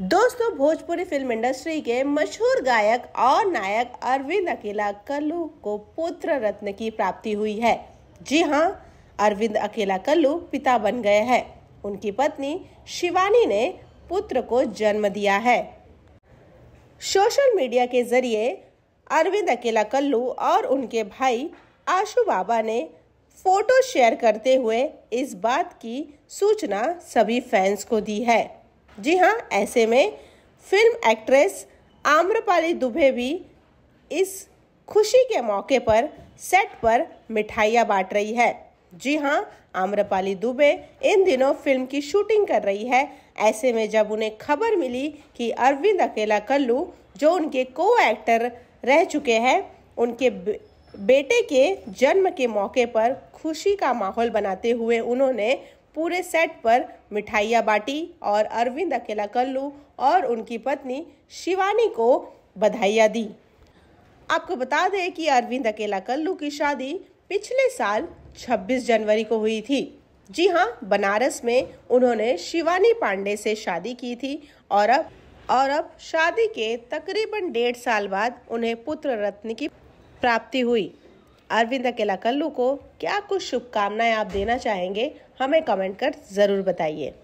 दोस्तों Bhojpuri film industry के मशहूर गायक और नायक अरविंद अकेला कल्लू को पुत्र रत्न की प्राप्ति हुई है जी हाँ अरविंद अकेला कल्लू पिता बन गए हैं उनकी पत्नी शिवानी ने पुत्र को जन्म दिया है सोशल मीडिया के जरिए अरविंद अकेला कल्लू और उनके भाई आशु बाबा ने फोटो शेयर करते हुए इस बात की सूचना सभी फैंस को दी है जी हाँ ऐसे में फिल्म एक्ट्रेस आम्रपाली दुबे भी इस खुशी के मौके पर सेट पर मिठाइयाँ बांट रही है जी हाँ आम्रपाली दुबे इन दिनों फिल्म की शूटिंग कर रही है ऐसे में जब उन्हें खबर मिली कि अरविंद अकेला कल्लू जो उनके को एक्टर रह चुके हैं उनके बेटे के जन्म के मौके पर खुशी का माहौल बनाते हुए उन्होंने पूरे सेट पर मिठाइयाँ बांटी और अरविंद अकेला कल्लू और उनकी पत्नी शिवानी को बधाइयाँ दी आपको बता दें कि अरविंद अकेला कल्लू की शादी पिछले साल 26 जनवरी को हुई थी जी हाँ बनारस में उन्होंने शिवानी पांडे से शादी की थी और अब और अब शादी के तकरीबन डेढ़ साल बाद उन्हें पुत्र रत्न की प्राप्ति हुई अरविंद अकेला कल्लू को क्या कुछ शुभकामनाएं आप देना चाहेंगे हमें कमेंट कर ज़रूर बताइए